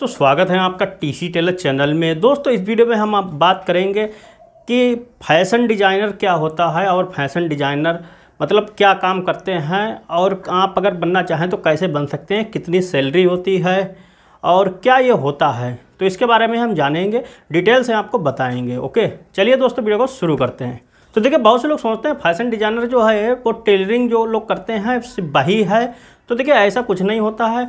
तो स्वागत है आपका टीसी टेलर चैनल में दोस्तों इस वीडियो में हम आप बात करेंगे कि फैशन डिज़ाइनर क्या होता है और फैशन डिज़ाइनर मतलब क्या काम करते हैं और आप अगर बनना चाहें तो कैसे बन सकते हैं कितनी सैलरी होती है और क्या ये होता है तो इसके बारे में हम जानेंगे डिटेल से आपको बताएंगे ओके चलिए दोस्तों वीडियो को शुरू करते हैं तो देखिए बहुत से लोग सोचते हैं फैशन डिज़ाइनर जो है वो टेलरिंग जो लोग करते हैं वही है तो देखिए ऐसा कुछ नहीं होता है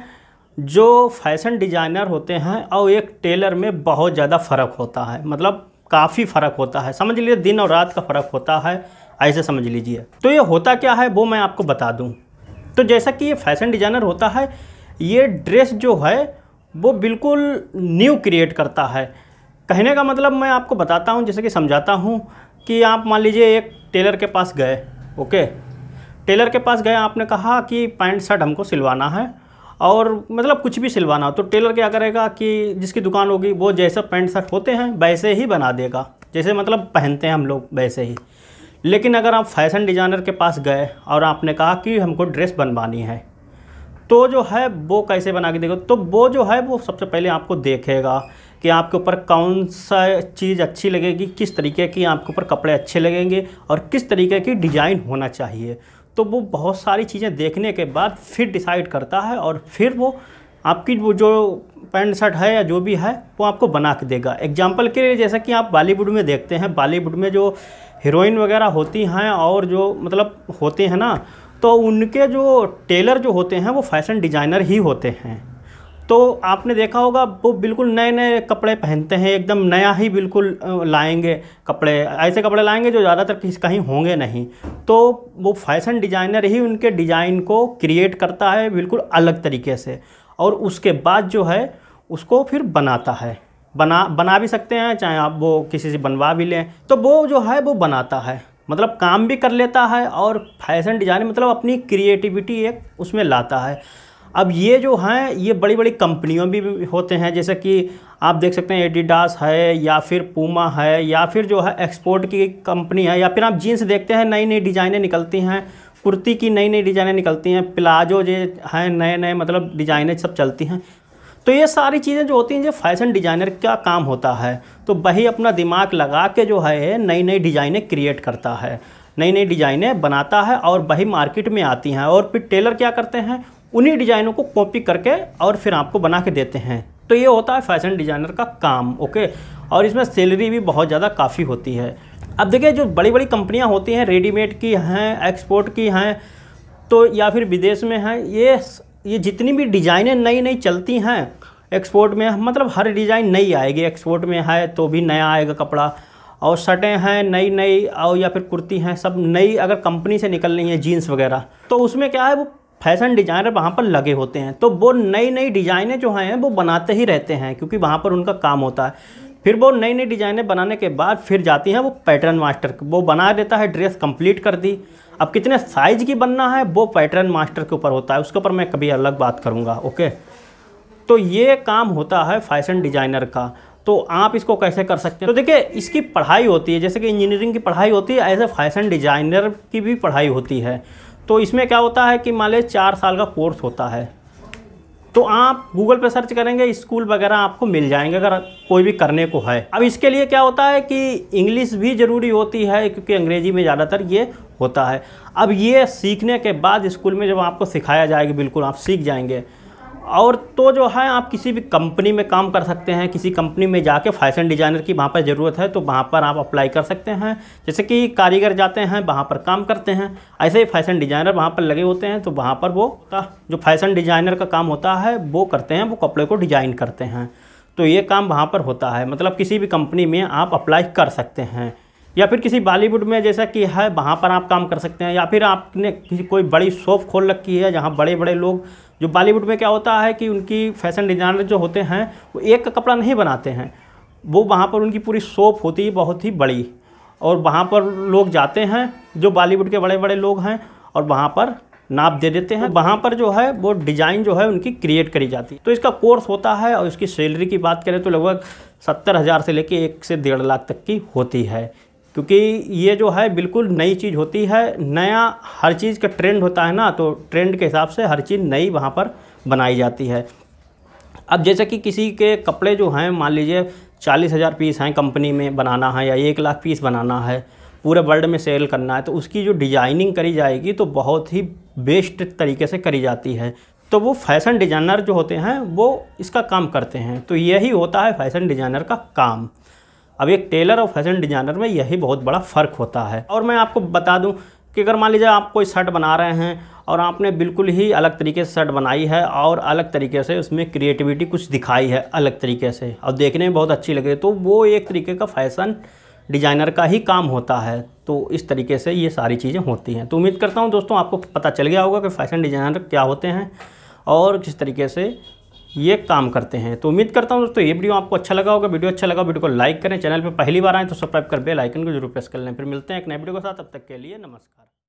जो फैशन डिज़ाइनर होते हैं और एक टेलर में बहुत ज़्यादा फ़र्क होता है मतलब काफ़ी फ़र्क होता है समझ लीजिए दिन और रात का फ़र्क होता है ऐसे समझ लीजिए तो ये होता क्या है वो मैं आपको बता दूँ तो जैसा कि ये फैशन डिज़ाइनर होता है ये ड्रेस जो है वो बिल्कुल न्यू क्रिएट करता है कहने का मतलब मैं आपको बताता हूँ जैसे कि समझाता हूँ कि आप मान लीजिए एक टेलर के पास गए ओके टेलर के पास गए आपने कहा कि पैंट शर्ट हमको सिलवाना है और मतलब कुछ भी सिलवाना तो टेलर क्या करेगा कि जिसकी दुकान होगी वो जैसा पैंट शर्ट होते हैं वैसे ही बना देगा जैसे मतलब पहनते हैं हम लोग वैसे ही लेकिन अगर आप फैशन डिज़ाइनर के पास गए और आपने कहा कि हमको ड्रेस बनवानी है तो जो है वो कैसे बना के देखो तो वो जो है वो सबसे पहले आपको देखेगा कि आपके ऊपर कौन सा चीज़ अच्छी लगेगी किस तरीके की आपके ऊपर कपड़े अच्छे लगेंगे और किस तरीके की डिज़ाइन होना चाहिए तो वो बहुत सारी चीज़ें देखने के बाद फिर डिसाइड करता है और फिर वो आपकी वो जो पैंट शर्ट है या जो भी है वो आपको बना के देगा एग्जाम्पल के लिए जैसा कि आप बॉलीवुड में देखते हैं बॉलीवुड में जो हीरोइन वगैरह होती हैं और जो मतलब होते हैं ना तो उनके जो टेलर जो होते हैं वो फैशन डिज़ाइनर ही होते हैं तो आपने देखा होगा वो बिल्कुल नए नए कपड़े पहनते हैं एकदम नया ही बिल्कुल लाएंगे कपड़े ऐसे कपड़े लाएंगे जो ज़्यादातर किस कहीं होंगे नहीं तो वो फैशन डिज़ाइनर ही उनके डिज़ाइन को क्रिएट करता है बिल्कुल अलग तरीके से और उसके बाद जो है उसको फिर बनाता है बना बना भी सकते हैं चाहे आप वो किसी से बनवा भी लें तो वो जो है वो बनाता है मतलब काम भी कर लेता है और फैशन डिज़ाइन मतलब अपनी क्रिएटिविटी एक उसमें लाता है अब ये जो हैं ये बड़ी बड़ी कंपनियों भी, होते हैं जैसे कि आप देख सकते हैं एडिडास है या फिर पूमा है या फिर जो है एक्सपोर्ट की कंपनी है या फिर आप जीन्स देखते हैं नई नई डिज़ाइनें निकलती हैं कुर्ती की नई नई डिज़ाइनें निकलती हैं प्लाजो जो हैं नए नए मतलब डिज़ाइनें सब चलती हैं तो ये सारी चीज़ें जो होती हैं जो फैशन डिज़ाइनर का काम होता है तो वही अपना दिमाग लगा के जो है नई नई डिज़ाइनें क्रिएट करता है नई नई डिज़ाइनें बनाता है और वही मार्केट में आती हैं और फिर टेलर क्या करते हैं उन्हीं डिज़ाइनों को कॉपी करके और फिर आपको बना के देते हैं तो ये होता है फैशन डिज़ाइनर का काम ओके और इसमें सैलरी भी बहुत ज़्यादा काफ़ी होती है अब देखिए जो बड़ी बड़ी कंपनियाँ होती हैं रेडीमेड की हैं एक्सपोर्ट की हैं तो या फिर विदेश में हैं ये ये जितनी भी डिज़ाइनें नई नई चलती हैं एक्सपोर्ट में मतलब हर डिज़ाइन नई आएगी एक्सपोर्ट में है तो भी नया आएगा कपड़ा और शर्टें हैं नई नई और या फिर कुर्ती हैं सब नई अगर कंपनी से निकल रही हैं जीन्स वगैरह तो उसमें क्या है वो फैशन डिज़ाइनर वहाँ पर लगे होते हैं तो वो नई नई डिज़ाइनें जो हैं वो बनाते ही रहते हैं क्योंकि वहाँ पर उनका काम होता है फिर वो नई नई डिज़ाइनें बनाने के बाद फिर जाती हैं वो पैटर्न मास्टर वो बना देता है ड्रेस कंप्लीट कर दी अब कितने साइज की बनना है वो पैटर्न मास्टर के ऊपर होता है उसके ऊपर मैं कभी अलग बात करूँगा ओके तो ये काम होता है फैशन डिज़ाइनर का तो आप इसको कैसे कर सकते हैं तो देखिए इसकी पढ़ाई होती है जैसे कि इंजीनियरिंग की पढ़ाई होती है ऐसे फैशन डिज़ाइनर की भी पढ़ाई होती है तो इसमें क्या होता है कि मान लीजिए चार साल का कोर्स होता है तो आप गूगल पर सर्च करेंगे स्कूल वगैरह आपको मिल जाएंगे अगर कोई भी करने को है अब इसके लिए क्या होता है कि इंग्लिश भी ज़रूरी होती है क्योंकि अंग्रेज़ी में ज़्यादातर ये होता है अब ये सीखने के बाद स्कूल में जब आपको सिखाया जाएगा बिल्कुल आप सीख जाएंगे और तो जो है आप किसी भी कंपनी में काम कर सकते हैं किसी कंपनी में जाके फैशन डिज़ाइनर की वहाँ पर ज़रूरत है तो वहाँ पर आप अप्लाई कर सकते हैं जैसे कि कारीगर जाते हैं वहाँ पर काम करते हैं ऐसे ही फैशन डिज़ाइनर वहाँ पर लगे होते हैं तो वहाँ पर वो का जो फैशन डिज़ाइनर का काम होता है वो करते हैं वो कपड़े को डिज़ाइन करते हैं तो ये काम वहाँ पर होता है मतलब किसी भी कंपनी में आप अप्लाई कर सकते हैं या फिर किसी बॉलीवुड में जैसा कि है वहाँ पर आप काम कर सकते हैं या फिर आपने किसी कोई बड़ी शॉप खोल रखी है जहाँ बड़े बड़े लोग जो बॉलीवुड में क्या होता है कि उनकी फैशन डिज़ाइनर जो होते हैं वो एक का कपड़ा नहीं बनाते हैं वो वहाँ पर उनकी पूरी शॉप होती है बहुत ही बड़ी और वहाँ पर लोग जाते हैं जो बॉलीवुड के बड़े बड़े लोग हैं और वहाँ पर नाप दे देते हैं वहाँ पर जो है वो डिज़ाइन जो है उनकी क्रिएट करी जाती है तो इसका कोर्स होता है और इसकी सैलरी की बात करें तो लगभग सत्तर हज़ार से लेकर एक से डेढ़ लाख तक की होती है क्योंकि ये जो है बिल्कुल नई चीज़ होती है नया हर चीज़ का ट्रेंड होता है ना तो ट्रेंड के हिसाब से हर चीज़ नई वहाँ पर बनाई जाती है अब जैसे कि किसी के कपड़े जो हैं मान लीजिए चालीस हज़ार पीस हैं कंपनी में बनाना है या एक लाख पीस बनाना है पूरे वर्ल्ड में सेल करना है तो उसकी जो डिज़ाइनिंग करी जाएगी तो बहुत ही बेस्ट तरीके से करी जाती है तो वो फैशन डिज़ाइनर जो होते हैं वो इसका काम करते हैं तो यही होता है फैशन डिज़ाइनर का काम अब एक टेलर और फैशन डिजाइनर में यही बहुत बड़ा फ़र्क होता है और मैं आपको बता दूं कि अगर मान लीजिए आप कोई शर्ट बना रहे हैं और आपने बिल्कुल ही अलग तरीके से शर्ट बनाई है और अलग तरीके से उसमें क्रिएटिविटी कुछ दिखाई है अलग तरीके से और देखने में बहुत अच्छी लगे तो वो एक तरीके का फैशन डिज़ाइनर का ही काम होता है तो इस तरीके से ये सारी चीज़ें होती हैं तो उम्मीद करता हूँ दोस्तों आपको पता चल गया होगा कि फ़ैशन डिज़ाइनर क्या होते हैं और किस तरीके से ये काम करते हैं तो उम्मीद करता हूँ दोस्तों ये वीडियो आपको अच्छा लगा होगा वीडियो अच्छा लगा वीडियो को लाइक करें चैनल पर पहली बार आएँ तो सब्सक्राइब कर बेल आइकन को जरूर प्रेस कर लें फिर मिलते हैं एक नए वीडियो के साथ अब तक के लिए नमस्कार